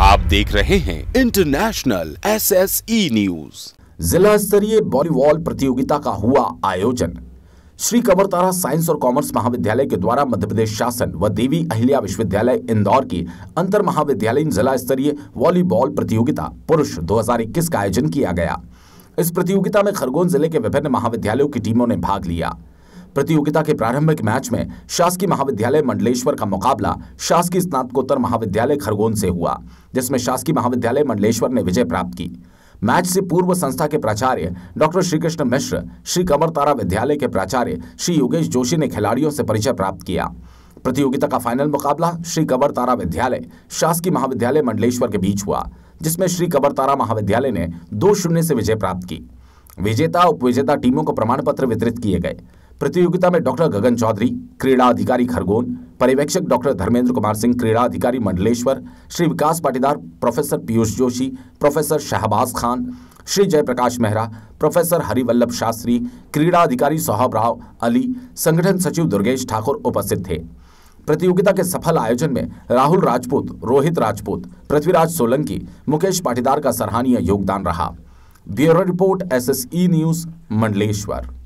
आप देख रहे हैं international S S E news जिला स्तरीय वॉलीबॉल प्रतियोगिता का हुआ आयोजन श्री कंवर तारा साइंस और कॉमर्स महाविद्यालय के द्वारा मध्य प्रदेश शासन व देवी अहिल्या विश्वविद्यालय इंदौर की अंतर महाविद्यालयीन जिला स्तरीय वॉलीबॉल प्रतियोगिता पुरुष 2021 का आयोजन किया गया इस प्रतियोगिता में खरगोन जिले के विभिन्न महाविद्यालयों की टीमों ने भाग लिया प्रतियोगिता के प्रारंभिक मैच में शासकीय महाविद्यालय मंडलेश्वर का मुकाबला शासकीय स्नातकोत्तर महाविद्यालय खरगोन से हुआ जिसमें शासकीय महाविद्यालय मंडलेश्वर ने विजय प्राप्त की मैच से पूर्व संस्था के प्राचार्य डॉक्टर श्रीकृष्ण मिश्र श्री कंवर तारा विद्यालय के प्राचार्य श्री योगेश जोशी ने खिलाड़ियों से परिचय प्राप्त किया प्रतियोगिता का फाइनल मुकाबला श्री कंवर तारा विद्यालय शासकीय महाविद्यालय मंडलेश्वर के बीच हुआ जिसमें श्री कंवर तारा महाविद्यालय ने दो शून्य से विजय प्राप्त की विजेता उपविजेता टीमों को प्रमाण पत्र वितरित किए गए प्रतियोगिता में डॉक्टर गगन चौधरी क्रीड़ा अधिकारी खरगोन पर्यवेक्षक डॉक्टर धर्मेंद्र कुमार सिंह क्रीड़ा अधिकारी Mandleshwar Shri Vikas Patidar professor Piyush Joshi professor Shahbaz Khan Shri Jayprakash Mehra professor Harivallabh Shastri क्रीड़ा अधिकारी सौहब राव अली संगठन सचिव दुर्गेश ठाकुर उपस्थित थे प्रतियोगिता के सफल आयोजन में राहुल राजपूत रोहित राजपूत पृथ्वीराज सोलंकी मुकेश पाटीदार का सराहनीय योगदान रहा bureau report SSE news Mandleshwar